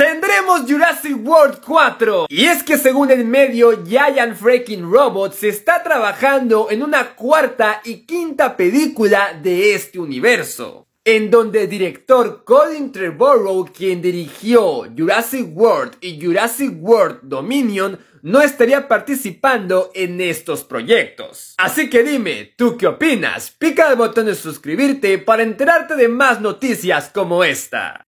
Tendremos Jurassic World 4. Y es que según el medio Giant Freaking Robot se está trabajando en una cuarta y quinta película de este universo. En donde el director Colin Trevorrow, quien dirigió Jurassic World y Jurassic World Dominion, no estaría participando en estos proyectos. Así que dime, ¿tú qué opinas? Pica el botón de suscribirte para enterarte de más noticias como esta.